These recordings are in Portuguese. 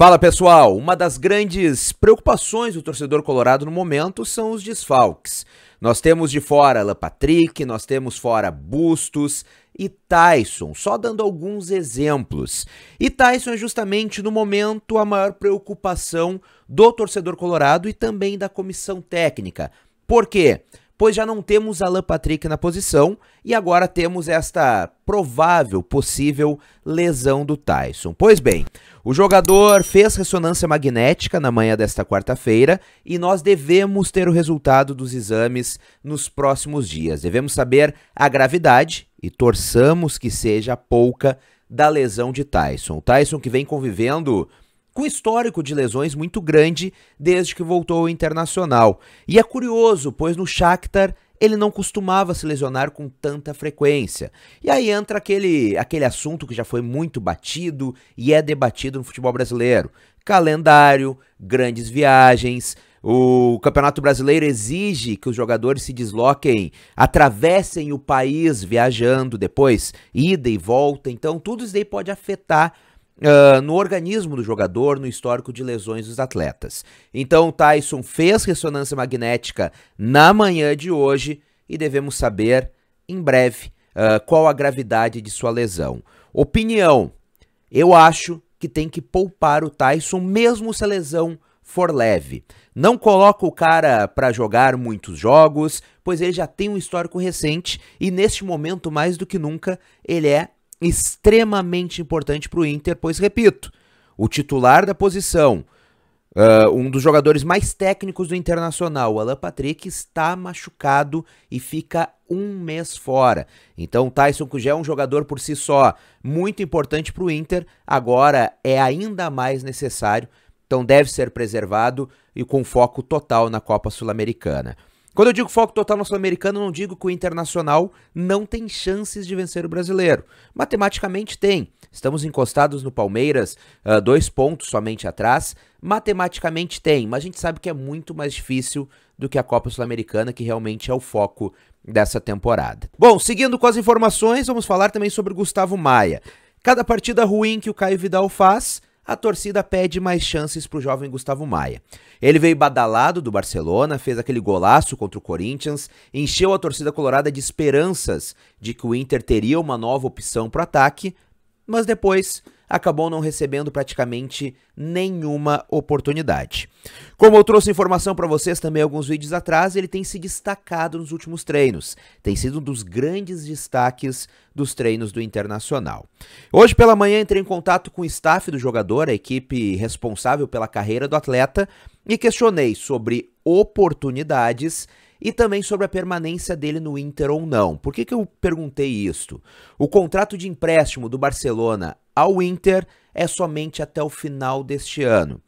Fala pessoal, uma das grandes preocupações do torcedor colorado no momento são os desfalques. Nós temos de fora Alan Patrick, nós temos fora Bustos e Tyson, só dando alguns exemplos. E Tyson é justamente no momento a maior preocupação do torcedor colorado e também da comissão técnica. Por quê? pois já não temos Alan Patrick na posição e agora temos esta provável, possível lesão do Tyson. Pois bem, o jogador fez ressonância magnética na manhã desta quarta-feira e nós devemos ter o resultado dos exames nos próximos dias. Devemos saber a gravidade e torçamos que seja pouca da lesão de Tyson. O Tyson que vem convivendo com histórico de lesões muito grande desde que voltou ao Internacional. E é curioso, pois no Shakhtar ele não costumava se lesionar com tanta frequência. E aí entra aquele, aquele assunto que já foi muito batido e é debatido no futebol brasileiro: calendário, grandes viagens. O Campeonato Brasileiro exige que os jogadores se desloquem, atravessem o país viajando depois, ida e volta. Então, tudo isso daí pode afetar Uh, no organismo do jogador, no histórico de lesões dos atletas. Então, Tyson fez ressonância magnética na manhã de hoje e devemos saber em breve uh, qual a gravidade de sua lesão. Opinião: eu acho que tem que poupar o Tyson, mesmo se a lesão for leve. Não coloca o cara para jogar muitos jogos, pois ele já tem um histórico recente e neste momento mais do que nunca ele é extremamente importante para o Inter, pois, repito, o titular da posição, uh, um dos jogadores mais técnicos do Internacional, o Alan Patrick, está machucado e fica um mês fora. Então, Tyson já é um jogador por si só muito importante para o Inter, agora é ainda mais necessário, então deve ser preservado e com foco total na Copa Sul-Americana. Quando eu digo foco total no Sul-Americano, não digo que o Internacional não tem chances de vencer o brasileiro. Matematicamente tem. Estamos encostados no Palmeiras, uh, dois pontos somente atrás. Matematicamente tem, mas a gente sabe que é muito mais difícil do que a Copa Sul-Americana, que realmente é o foco dessa temporada. Bom, seguindo com as informações, vamos falar também sobre Gustavo Maia. Cada partida ruim que o Caio Vidal faz, a torcida pede mais chances para o jovem Gustavo Maia. Ele veio badalado do Barcelona, fez aquele golaço contra o Corinthians, encheu a torcida colorada de esperanças de que o Inter teria uma nova opção para o ataque, mas depois acabou não recebendo praticamente nenhuma oportunidade. Como eu trouxe informação para vocês também alguns vídeos atrás, ele tem se destacado nos últimos treinos. Tem sido um dos grandes destaques dos treinos do Internacional. Hoje pela manhã entrei em contato com o staff do jogador, a equipe responsável pela carreira do atleta, e questionei sobre oportunidades e também sobre a permanência dele no Inter ou não. Por que, que eu perguntei isto? O contrato de empréstimo do Barcelona ao Inter é somente até o final deste ano.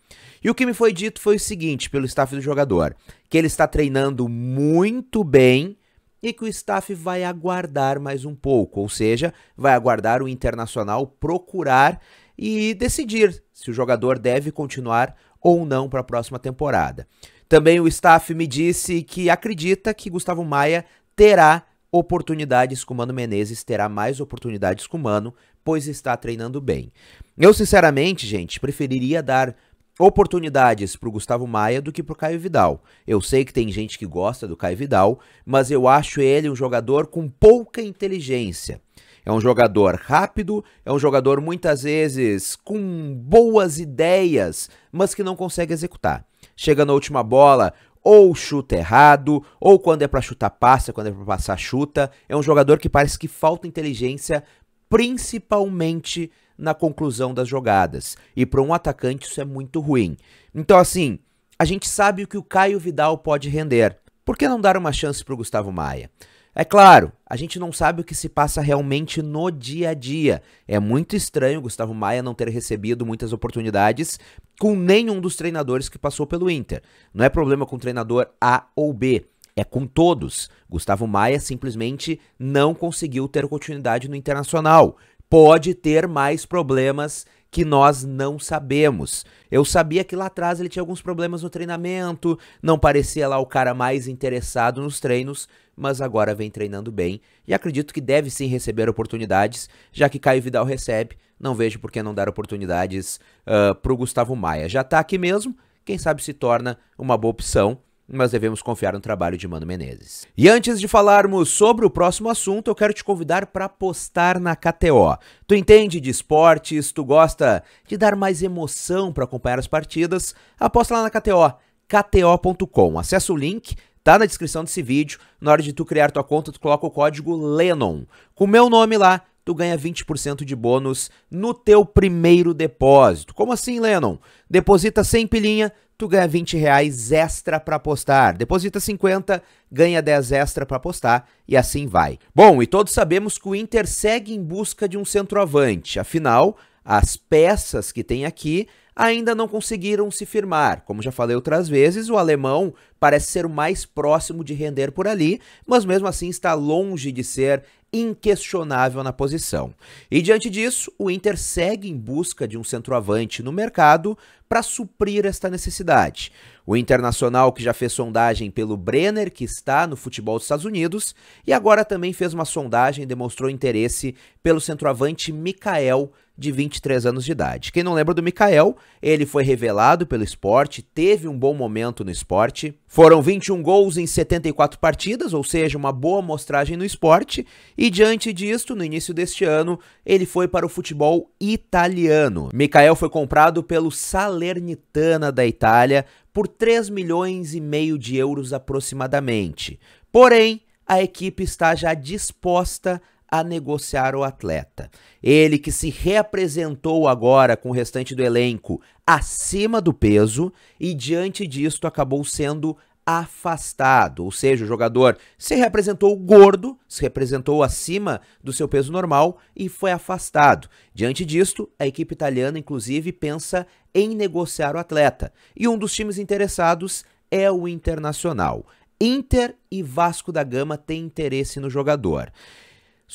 E o que me foi dito foi o seguinte pelo staff do jogador: que ele está treinando muito bem e que o staff vai aguardar mais um pouco, ou seja, vai aguardar o internacional procurar e decidir se o jogador deve continuar ou não para a próxima temporada. Também o staff me disse que acredita que Gustavo Maia terá oportunidades com o Mano Menezes, terá mais oportunidades com o Mano, pois está treinando bem. Eu, sinceramente, gente, preferiria dar oportunidades para o Gustavo Maia do que para o Caio Vidal. Eu sei que tem gente que gosta do Caio Vidal, mas eu acho ele um jogador com pouca inteligência. É um jogador rápido, é um jogador muitas vezes com boas ideias, mas que não consegue executar chega na última bola, ou chuta errado, ou quando é para chutar passa, quando é para passar chuta. É um jogador que parece que falta inteligência, principalmente na conclusão das jogadas. E para um atacante isso é muito ruim. Então assim, a gente sabe o que o Caio Vidal pode render. Por que não dar uma chance para Gustavo Maia? É claro, a gente não sabe o que se passa realmente no dia a dia. É muito estranho Gustavo Maia não ter recebido muitas oportunidades com nenhum dos treinadores que passou pelo Inter. Não é problema com o treinador A ou B. É com todos. Gustavo Maia simplesmente não conseguiu ter continuidade no Internacional. Pode ter mais problemas que nós não sabemos. Eu sabia que lá atrás ele tinha alguns problemas no treinamento, não parecia lá o cara mais interessado nos treinos, mas agora vem treinando bem e acredito que deve sim receber oportunidades, já que Caio Vidal recebe, não vejo por que não dar oportunidades uh, ah, para o Gustavo Maia. Já está aqui mesmo, quem sabe se torna uma boa opção mas devemos confiar no trabalho de Mano Menezes. E antes de falarmos sobre o próximo assunto, eu quero te convidar para apostar na KTO. Tu entende de esportes, tu gosta de dar mais emoção para acompanhar as partidas? Aposta lá na KTO, kto.com. Acesse o link Tá na descrição desse vídeo. Na hora de tu criar tua conta, tu coloca o código LENON. Com o meu nome lá, tu ganha 20% de bônus no teu primeiro depósito. Como assim, Lennon? Deposita 100 pilinha, tu ganha 20 reais extra para apostar. Deposita 50, ganha 10 extra para apostar e assim vai. Bom, e todos sabemos que o Inter segue em busca de um centroavante. Afinal, as peças que tem aqui ainda não conseguiram se firmar. Como já falei outras vezes, o alemão parece ser o mais próximo de render por ali, mas mesmo assim está longe de ser inquestionável na posição. E diante disso, o Inter segue em busca de um centroavante no mercado para suprir esta necessidade. O Internacional, que já fez sondagem pelo Brenner, que está no futebol dos Estados Unidos, e agora também fez uma sondagem e demonstrou interesse pelo centroavante Mikael de 23 anos de idade. Quem não lembra do Mikael, ele foi revelado pelo esporte, teve um bom momento no esporte, foram 21 gols em 74 partidas, ou seja, uma boa mostragem no esporte, e diante disto, no início deste ano, ele foi para o futebol italiano. Mikael foi comprado pelo Salernitana da Itália por 3 milhões e meio de euros aproximadamente. Porém, a equipe está já disposta a negociar o atleta. Ele que se reapresentou agora com o restante do elenco acima do peso e diante disto acabou sendo afastado, ou seja, o jogador se representou gordo, se representou acima do seu peso normal e foi afastado. Diante disto, a equipe italiana inclusive pensa em negociar o atleta, e um dos times interessados é o Internacional. Inter e Vasco da Gama têm interesse no jogador.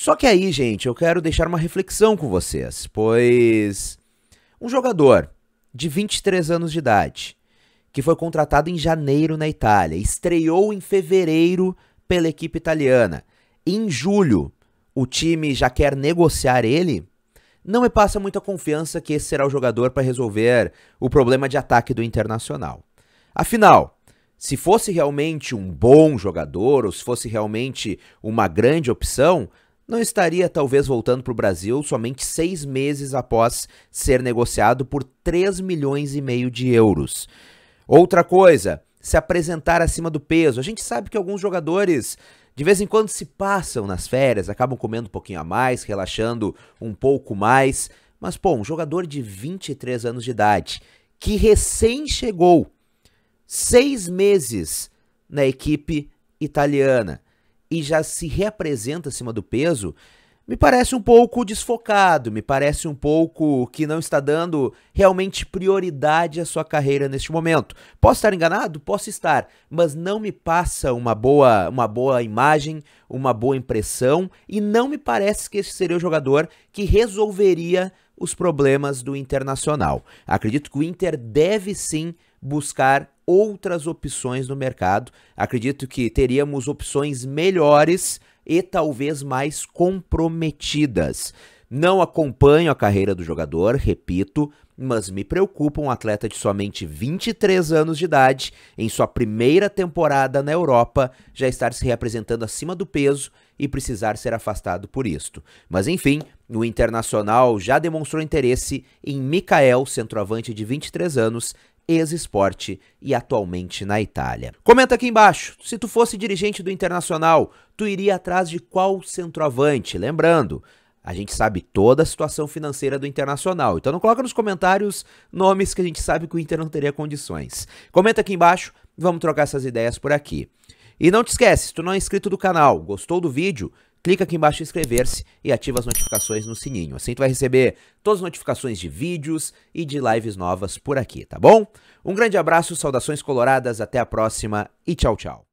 Só que aí, gente, eu quero deixar uma reflexão com vocês, pois um jogador de 23 anos de idade, que foi contratado em janeiro na Itália, estreou em fevereiro pela equipe italiana. Em julho, o time já quer negociar ele. Não me passa muita confiança que esse será o jogador para resolver o problema de ataque do Internacional. Afinal, se fosse realmente um bom jogador, ou se fosse realmente uma grande opção, não estaria talvez voltando para o Brasil somente seis meses após ser negociado por 3 milhões e meio de euros. Outra coisa, se apresentar acima do peso. A gente sabe que alguns jogadores de vez em quando se passam nas férias, acabam comendo um pouquinho a mais, relaxando um pouco mais. Mas, pô, um jogador de 23 anos de idade que recém chegou, seis meses na equipe italiana e já se reapresenta acima do peso, me parece um pouco desfocado, me parece um pouco que não está dando realmente prioridade à sua carreira neste momento. Posso estar enganado? Posso estar, mas não me passa uma boa, uma boa imagem, uma boa impressão e não me parece que esse seria o jogador que resolveria os problemas do Internacional. Acredito que o Inter deve sim buscar outras opções no mercado. Acredito que teríamos opções melhores e talvez mais comprometidas. Não acompanho a carreira do jogador, repito, mas me preocupa um atleta de somente 23 anos de idade, em sua primeira temporada na Europa, já estar se reapresentando acima do peso e precisar ser afastado por isto. Mas enfim, o Internacional já demonstrou interesse em Mikael, centroavante de 23 anos, ex-esporte e atualmente na Itália. Comenta aqui embaixo, se tu fosse dirigente do Internacional, tu iria atrás de qual centroavante? Lembrando, a gente sabe toda a situação financeira do Internacional. Então não coloca nos comentários nomes que a gente sabe que o Inter não teria condições. Comenta aqui embaixo, vamos trocar essas ideias por aqui. E não te esquece, se tu não é inscrito do canal, gostou do vídeo, clica aqui embaixo em inscrever-se e ativa as notificações no sininho. Assim tu vai receber todas as notificações de vídeos e de lives novas por aqui, tá bom? Um grande abraço, saudações coloradas, até a próxima e tchau, tchau.